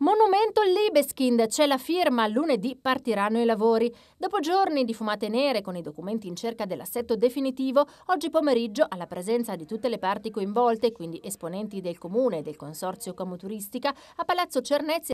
Monumento Libeskind, c'è la firma, lunedì partiranno i lavori. Dopo giorni di fumate nere con i documenti in cerca dell'assetto definitivo, oggi pomeriggio, alla presenza di tutte le parti coinvolte, quindi esponenti del comune e del consorzio Camuturistica, a Palazzo Cernezzi